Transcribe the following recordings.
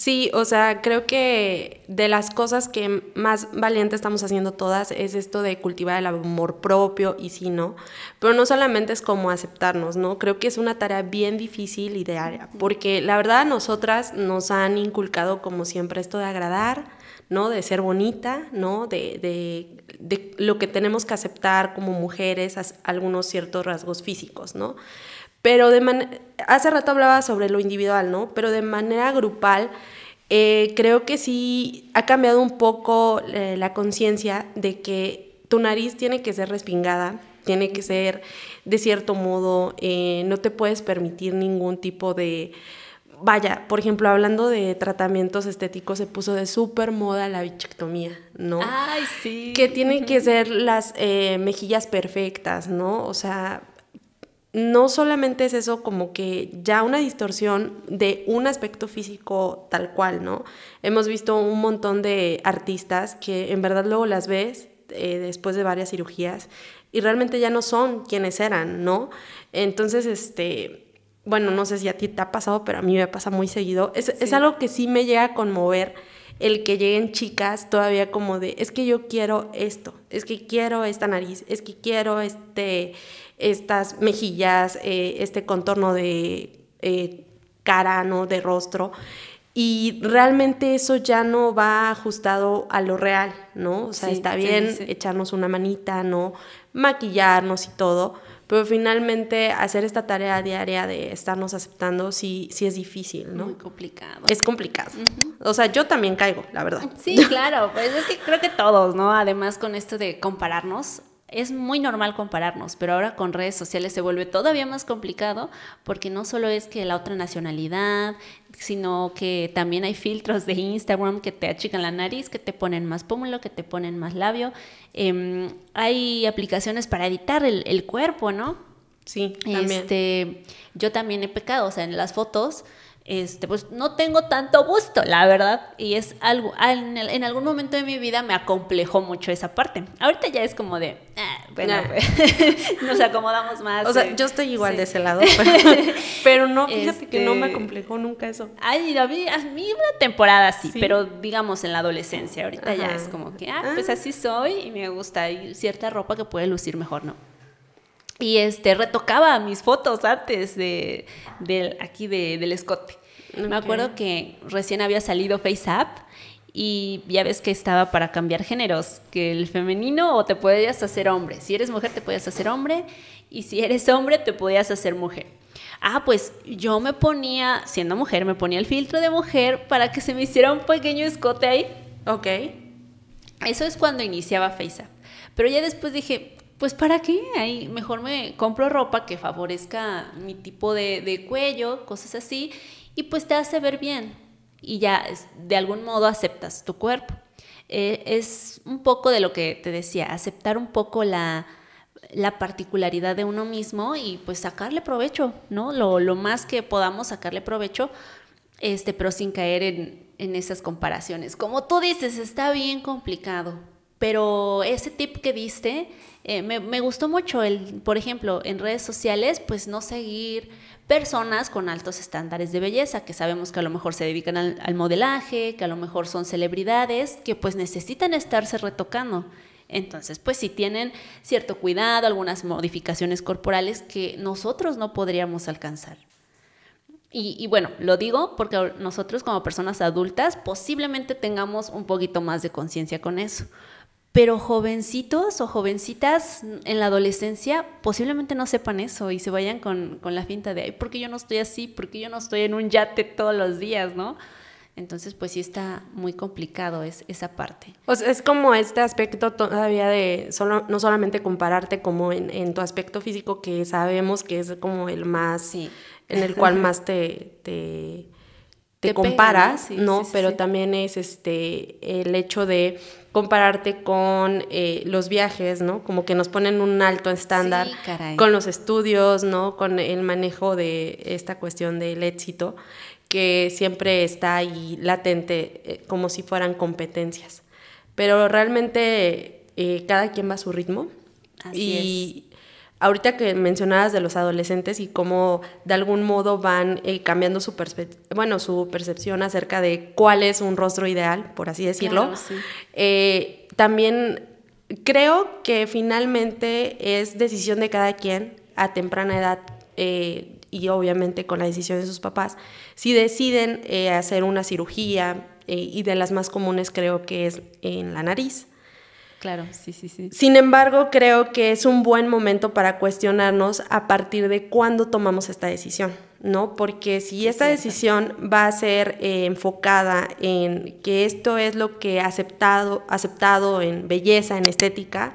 Sí, o sea, creo que de las cosas que más valiente estamos haciendo todas es esto de cultivar el amor propio y sí, ¿no? Pero no solamente es como aceptarnos, ¿no? Creo que es una tarea bien difícil y área, porque la verdad nosotras nos han inculcado como siempre esto de agradar, ¿no? De ser bonita, ¿no? De, de lo que tenemos que aceptar como mujeres, algunos ciertos rasgos físicos, ¿no? Pero de man hace rato hablaba sobre lo individual, ¿no? Pero de manera grupal, eh, creo que sí ha cambiado un poco eh, la conciencia de que tu nariz tiene que ser respingada, tiene que ser de cierto modo, eh, no te puedes permitir ningún tipo de... Vaya, por ejemplo, hablando de tratamientos estéticos, se puso de súper moda la bichectomía, ¿no? Ay, sí. Que tienen que ser las mejillas perfectas, ¿no? O sea, no solamente es eso como que ya una distorsión de un aspecto físico tal cual, ¿no? Hemos visto un montón de artistas que en verdad luego las ves eh, después de varias cirugías y realmente ya no son quienes eran, ¿no? Entonces, este, bueno, no sé si a ti te ha pasado, pero a mí me pasa muy seguido. Es, es algo que sí me llega a conmover el que lleguen chicas todavía como de, es que yo quiero esto, es que quiero esta nariz, es que quiero este estas mejillas, eh, este contorno de eh, cara, ¿no? De rostro. Y realmente eso ya no va ajustado a lo real, ¿no? O sea, está bien echarnos una manita, ¿no? Maquillarnos y todo, pero finalmente hacer esta tarea diaria de estarnos aceptando sí, sí es difícil, ¿no? Muy complicado. Es complicado. O sea, yo también caigo, la verdad. Sí, claro, pues es que creo que todos, ¿no? Además con esto de compararnos, es muy normal compararnos, pero ahora con redes sociales se vuelve todavía más complicado porque no solo es que la otra nacionalidad, sino que también hay filtros de Instagram que te achican la nariz, que te ponen más pómulo, que te ponen más labio. Em, hay aplicaciones para editar el, cuerpo, ¿no? Sí, también. Este, yo también he pecado, o sea, en las fotos este, pues no tengo tanto gusto, la verdad. Y es algo, en, algún momento de mi vida me acomplejó mucho esa parte. Ahorita ya es como de, ah, bueno, ah. pues, nos acomodamos más. O sea, yo estoy igual de ese lado, pero, no, fíjate que no me este, acomplejó nunca eso. Ay, a mí, una temporada sí, pero digamos en la adolescencia, ahorita ya es como que, ah, pues ah. así soy y me gusta y cierta ropa que puede lucir mejor, ¿no? Y este, retocaba mis fotos antes de, aquí del escote. Me acuerdo que recién había salido FaceApp y ya ves que estaba para cambiar géneros, que el femenino o te podías hacer hombre. Si eres mujer te podías hacer hombre y si eres hombre te podías hacer mujer. Ah, pues yo me ponía, siendo mujer, me ponía el filtro de mujer para que se me hiciera un pequeño escote ahí. Ok. Eso es cuando iniciaba FaceApp. Pero ya después dije, pues ¿para qué? Ahí mejor me compro ropa que favorezca mi tipo de, cuello, cosas así, y pues te hace ver bien y ya de algún modo aceptas tu cuerpo. Eh, es un poco de lo que te decía, aceptar un poco la, particularidad de uno mismo y pues sacarle provecho, ¿no? Lo, más que podamos sacarle provecho, este, pero sin caer en, en esas comparaciones. Como tú dices, está bien complicado, pero ese tip que diste eh, me, gustó mucho. por ejemplo, en redes sociales, pues no seguir personas con altos estándares de belleza, que sabemos que a lo mejor se dedican al, modelaje, que a lo mejor son celebridades, que pues necesitan estarse retocando. Entonces, pues si tienen cierto cuidado, algunas modificaciones corporales que nosotros no podríamos alcanzar. y, bueno, lo digo porque nosotros como personas adultas posiblemente tengamos un poquito más de conciencia con eso. Pero jovencitos o jovencitas en la adolescencia posiblemente no sepan eso y se vayan con, la finta de, ay, ¿por qué yo no estoy así? ¿Por qué yo no estoy en un yate todos los días, no? Entonces, pues sí está muy complicado es, esa parte. O es como este aspecto todavía de solo, no solamente compararte como en, tu aspecto físico que sabemos que es como el más, en el cual más te, te te, comparas, ¿no? Pero también es este el hecho de compararte con eh, los viajes, ¿no? Como que nos ponen un alto estándar con los estudios, ¿no? Con el manejo de esta cuestión del éxito que siempre está ahí latente eh, como si fueran competencias. Pero realmente eh, cada quien va a su ritmo Así y, Ahorita que mencionabas de los adolescentes y cómo de algún modo van eh, cambiando su, percepción acerca de cuál es un rostro ideal, por así decirlo, eh, también creo que finalmente es decisión de cada quien a temprana edad eh, y obviamente con la decisión de sus papás, si deciden hacer una cirugía y de las más comunes creo que es en la nariz. Claro, sí, sí, sí. Sin embargo, creo que es un buen momento para cuestionarnos a partir de cuándo tomamos esta decisión, ¿no? Porque si esta decisión va a ser eh, enfocada en que esto es lo que aceptado, aceptado en belleza, en estética,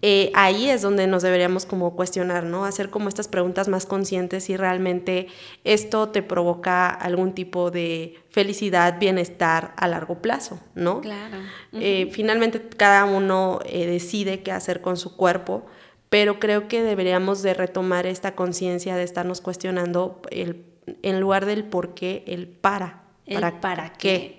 eh, ahí es donde nos deberíamos como cuestionar, ¿no? Hacer como estas preguntas más conscientes si realmente esto te provoca algún tipo de felicidad, bienestar a largo plazo, ¿no? Claro. Eh, finalmente cada uno eh, decide qué hacer con su cuerpo, pero creo que deberíamos de retomar esta conciencia de estarnos cuestionando el, en lugar del por qué, el para. El para, qué.